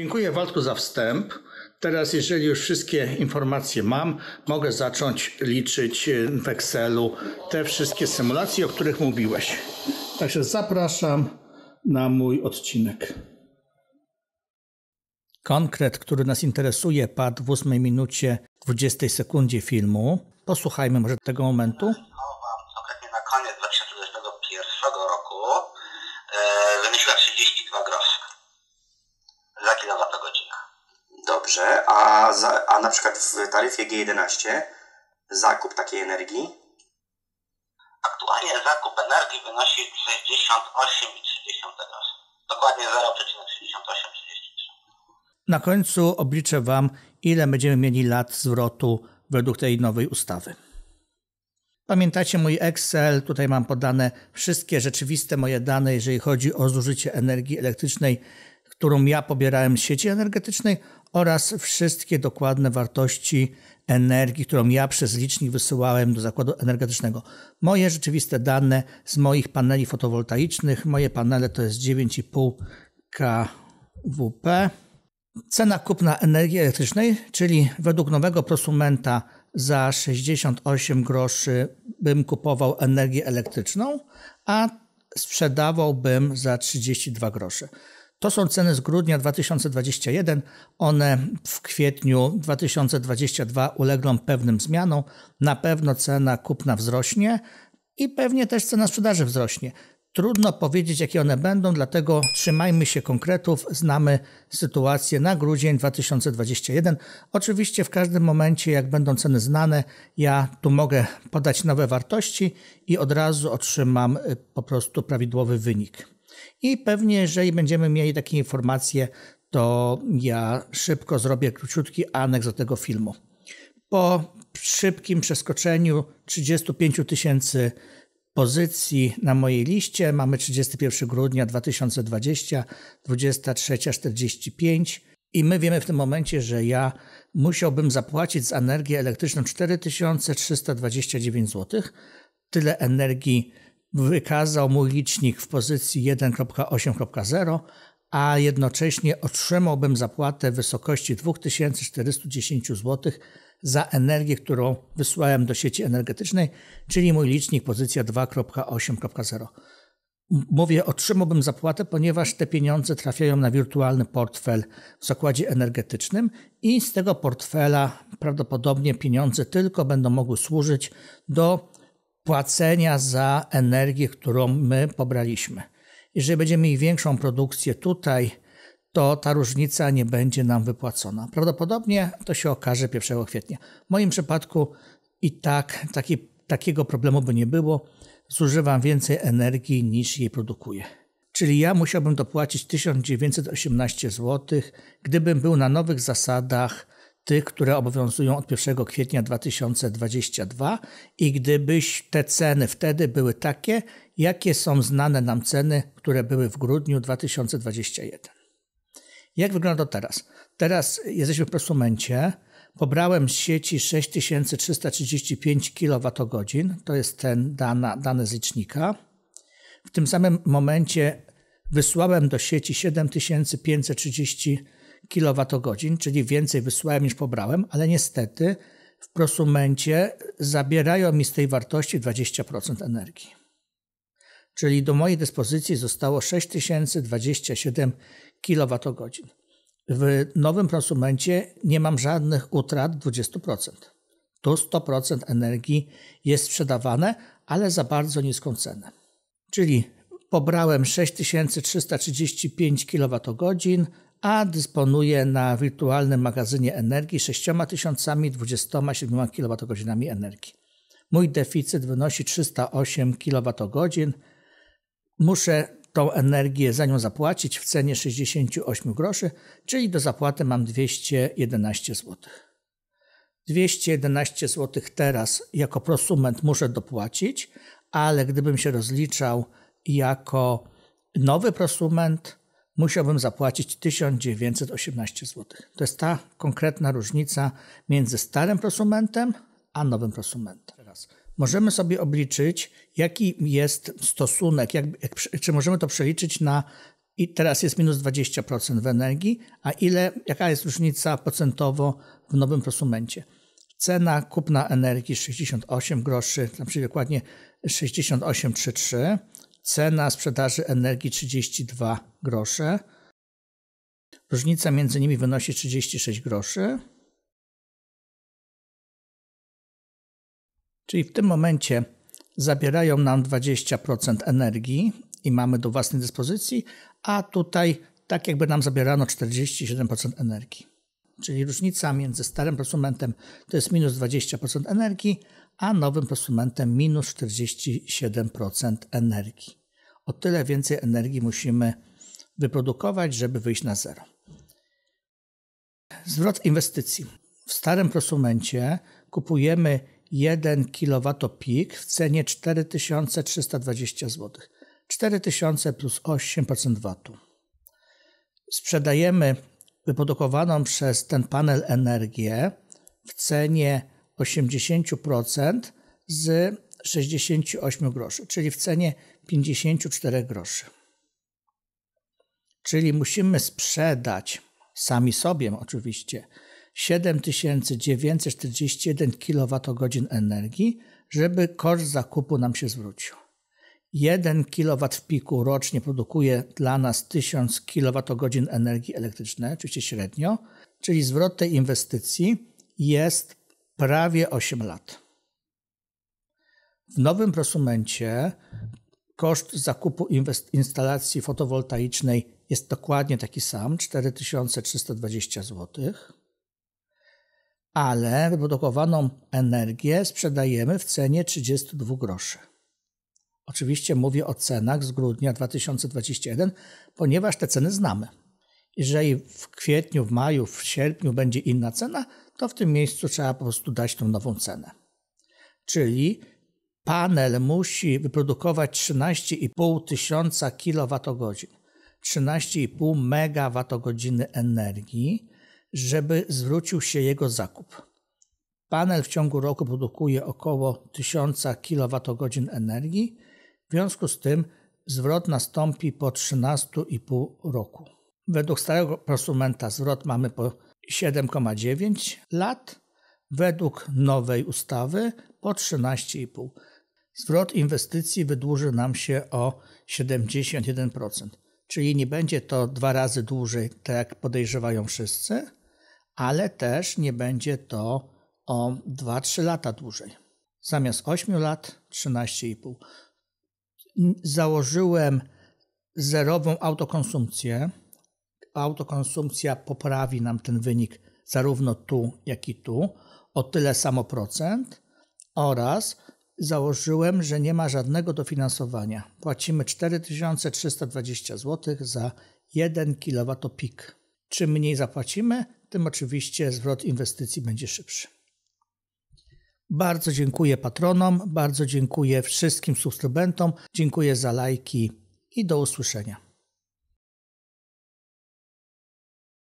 Dziękuję Waldku za wstęp. Teraz, jeżeli już wszystkie informacje mam, mogę zacząć liczyć y, w Excelu te wszystkie symulacje, o których mówiłeś. Także zapraszam na mój odcinek. Konkret, który nas interesuje, padł w 8 minucie 20 sekundzie filmu. Posłuchajmy może tego momentu. dobrze, a, za, a na przykład w taryfie G11 zakup takiej energii? Aktualnie zakup energii wynosi 68,30 dokładnie 0,3833. Na końcu obliczę Wam, ile będziemy mieli lat zwrotu według tej nowej ustawy. Pamiętacie mój Excel, tutaj mam podane wszystkie rzeczywiste moje dane, jeżeli chodzi o zużycie energii elektrycznej którą ja pobierałem z sieci energetycznej oraz wszystkie dokładne wartości energii, którą ja przez licznik wysyłałem do zakładu energetycznego. Moje rzeczywiste dane z moich paneli fotowoltaicznych, moje panele to jest 9,5 KWP. Cena kupna energii elektrycznej, czyli według nowego prosumenta za 68 groszy bym kupował energię elektryczną, a sprzedawałbym za 32 grosze. To są ceny z grudnia 2021. One w kwietniu 2022 ulegną pewnym zmianom. Na pewno cena kupna wzrośnie i pewnie też cena sprzedaży wzrośnie. Trudno powiedzieć, jakie one będą, dlatego trzymajmy się konkretów. Znamy sytuację na grudzień 2021. Oczywiście w każdym momencie, jak będą ceny znane, ja tu mogę podać nowe wartości i od razu otrzymam y, po prostu prawidłowy wynik. I pewnie, jeżeli będziemy mieli takie informacje, to ja szybko zrobię króciutki aneks do tego filmu. Po szybkim przeskoczeniu 35 tysięcy pozycji na mojej liście mamy 31 grudnia 2020, 23.45 i my wiemy w tym momencie, że ja musiałbym zapłacić z energię elektryczną 4329 zł. Tyle energii wykazał mój licznik w pozycji 1.8.0, a jednocześnie otrzymałbym zapłatę w wysokości 2410 zł za energię, którą wysłałem do sieci energetycznej, czyli mój licznik pozycja 2.8.0. Mówię, otrzymałbym zapłatę, ponieważ te pieniądze trafiają na wirtualny portfel w zakładzie energetycznym i z tego portfela prawdopodobnie pieniądze tylko będą mogły służyć do płacenia za energię, którą my pobraliśmy. Jeżeli będziemy mieli większą produkcję tutaj, to ta różnica nie będzie nam wypłacona. Prawdopodobnie to się okaże 1 kwietnia. W moim przypadku i tak taki, takiego problemu by nie było. Zużywam więcej energii niż jej produkuję. Czyli ja musiałbym dopłacić 1918 zł, gdybym był na nowych zasadach tych, które obowiązują od 1 kwietnia 2022 i gdybyś te ceny wtedy były takie, jakie są znane nam ceny, które były w grudniu 2021. Jak wygląda to teraz? Teraz jesteśmy w prosumencie. Pobrałem z sieci 6335 kWh, to jest ten dana, dane z licznika. W tym samym momencie wysłałem do sieci 7530 kWh kWh, czyli więcej wysłałem niż pobrałem, ale niestety w prosumencie zabierają mi z tej wartości 20% energii. Czyli do mojej dyspozycji zostało 6027 kWh. W nowym prosumencie nie mam żadnych utrat 20%. Tu 100% energii jest sprzedawane, ale za bardzo niską cenę. Czyli pobrałem 6335 kWh, a dysponuje na wirtualnym magazynie energii 6027 kWh energii. Mój deficyt wynosi 308 kWh. Muszę tą energię za nią zapłacić w cenie 68 groszy, czyli do zapłaty mam 211 zł. 211 zł teraz jako prosument muszę dopłacić, ale gdybym się rozliczał jako nowy prosument, musiałbym zapłacić 1918 zł. To jest ta konkretna różnica między starym prosumentem a nowym prosumentem. Teraz możemy sobie obliczyć, jaki jest stosunek, jak, jak, czy możemy to przeliczyć na i teraz jest minus 20% w energii, a ile, jaka jest różnica procentowo w nowym prosumencie. Cena kupna energii 68 groszy, czyli dokładnie 68,33 cena sprzedaży energii 32 grosze. Różnica między nimi wynosi 36 groszy. Czyli w tym momencie zabierają nam 20% energii i mamy do własnej dyspozycji, a tutaj tak jakby nam zabierano 47% energii. Czyli różnica między starym prosumentem to jest minus 20% energii, a nowym prosumentem minus 47% energii. O tyle więcej energii musimy wyprodukować, żeby wyjść na zero. Zwrot inwestycji. W starym prosumencie kupujemy 1 kWp w cenie 4320 zł. 4000 plus 8% vat Sprzedajemy wyprodukowaną przez ten panel energię w cenie 80% z 68 groszy, czyli w cenie 54 groszy. Czyli musimy sprzedać sami sobie oczywiście 7941 kWh energii, żeby koszt zakupu nam się zwrócił. 1 kW w piku rocznie produkuje dla nas 1000 kWh energii elektrycznej, oczywiście średnio, czyli zwrot tej inwestycji jest prawie 8 lat. W nowym prosumencie koszt zakupu instalacji fotowoltaicznej jest dokładnie taki sam 4320 zł. Ale wyprodukowaną energię sprzedajemy w cenie 32 groszy. Oczywiście mówię o cenach z grudnia 2021, ponieważ te ceny znamy. Jeżeli w kwietniu, w maju, w sierpniu będzie inna cena, to w tym miejscu trzeba po prostu dać tą nową cenę. Czyli panel musi wyprodukować 13,5 tysiąca kWh, 13,5 MWh energii, żeby zwrócił się jego zakup. Panel w ciągu roku produkuje około 1000 kWh energii, w związku z tym zwrot nastąpi po 13,5 roku. Według starego prosumenta zwrot mamy po 7,9 lat, według nowej ustawy po 13,5. Zwrot inwestycji wydłuży nam się o 71%, czyli nie będzie to dwa razy dłużej, tak jak podejrzewają wszyscy, ale też nie będzie to o 2-3 lata dłużej. Zamiast 8 lat 13,5. Założyłem zerową autokonsumpcję, autokonsumpcja poprawi nam ten wynik zarówno tu, jak i tu o tyle samo procent oraz założyłem, że nie ma żadnego dofinansowania. Płacimy 4320 zł za 1 kWp. Czym mniej zapłacimy, tym oczywiście zwrot inwestycji będzie szybszy. Bardzo dziękuję patronom, bardzo dziękuję wszystkim subskrybentom, dziękuję za lajki i do usłyszenia.